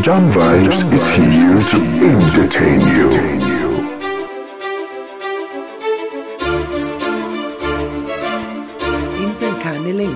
John Vines is here to entertain you.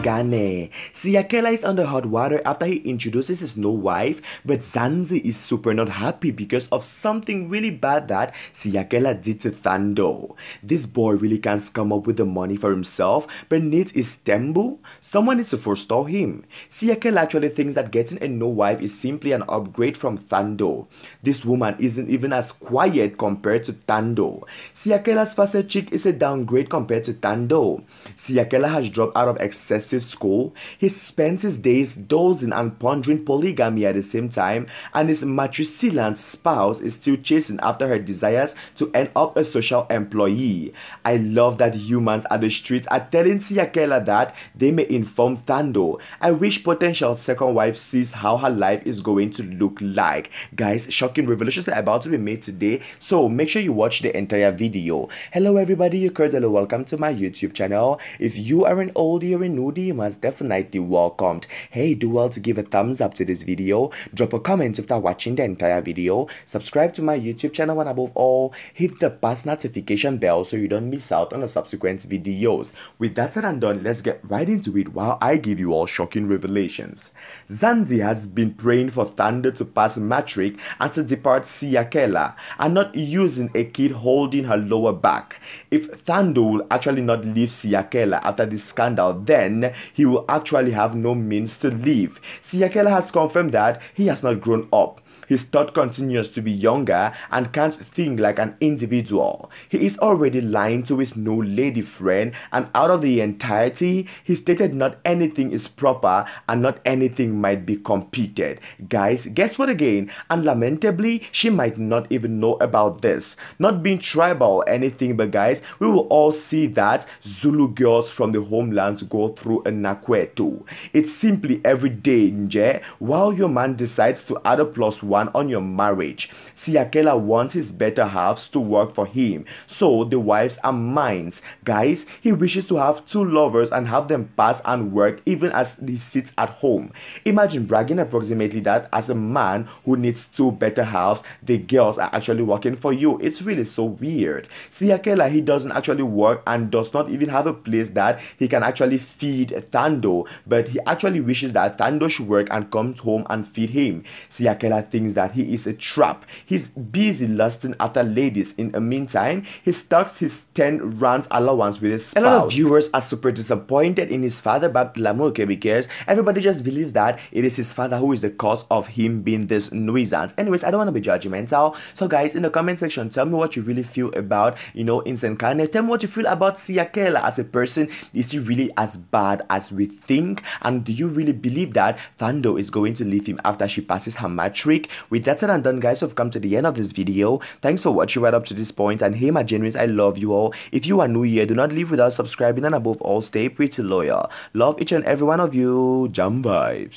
Agane. Siakela is under hot water after he introduces his new wife, but Zanzi is super not happy because of something really bad that Siakela did to Thando. This boy really can't come up with the money for himself, but needs is Tembu. Someone needs to forestall him. Siakela actually thinks that getting a new wife is simply an upgrade from Thando. This woman isn't even as quiet compared to Thando. Siakela's facet chick is a downgrade compared to Thando. Siakela has dropped out of excessive school, he spends his days dozing and pondering polygamy at the same time, and his matricillant spouse is still chasing after her desires to end up a social employee. I love that humans at the streets are telling Siakela that they may inform Thando. I wish potential second wife sees how her life is going to look like. Guys, shocking revelations are about to be made today, so make sure you watch the entire video. Hello everybody, you're welcome to my YouTube channel. If you are an oldie or a newbie, you must definitely welcomed. Hey, do well to give a thumbs up to this video, drop a comment after watching the entire video, subscribe to my YouTube channel and above all, hit the past notification bell so you don't miss out on the subsequent videos. With that said and done, let's get right into it while I give you all shocking revelations. Zanzi has been praying for Thunder to pass Matrix and to depart Siakela and not using a kid holding her lower back. If Thunder will actually not leave Siakela after this scandal, then he will actually have no means to live. Siakela has confirmed that he has not grown up. His thought continues to be younger and can't think like an individual. He is already lying to his new lady friend and out of the entirety, he stated not anything is proper and not anything might be competed. Guys, guess what again? And lamentably, she might not even know about this. Not being tribal or anything, but guys, we will all see that Zulu girls from the homelands go through kwetu. It's simply every day nje while your man decides to add a plus one on your marriage. Siakela wants his better halves to work for him, so the wives are mines. Guys, he wishes to have two lovers and have them pass and work even as he sits at home. Imagine bragging approximately that as a man who needs two better halves, the girls are actually working for you. It's really so weird. Siakela, he doesn't actually work and does not even have a place that he can actually feed feed Thando, but he actually wishes that Thando should work and comes home and feed him. Siakela thinks that he is a trap. He's busy lusting after ladies. In the meantime, he stocks his 10 rands allowance with his spouse. A lot of viewers are super disappointed in his father, Bab Lamoke, because everybody just believes that it is his father who is the cause of him being this nuisance. Anyways, I don't want to be judgmental. So guys, in the comment section, tell me what you really feel about, you know, Insenkane. Tell me what you feel about Siakela as a person. Is he really as bad as we think? And do you really believe that Thando is going to leave him after she passes her matric? With that said and done, guys, we've come to the end of this video. Thanks for watching right up to this point. And hey, my genuines, I love you all. If you are new here, do not leave without subscribing and above all, stay pretty loyal. Love each and every one of you. Jam vibes.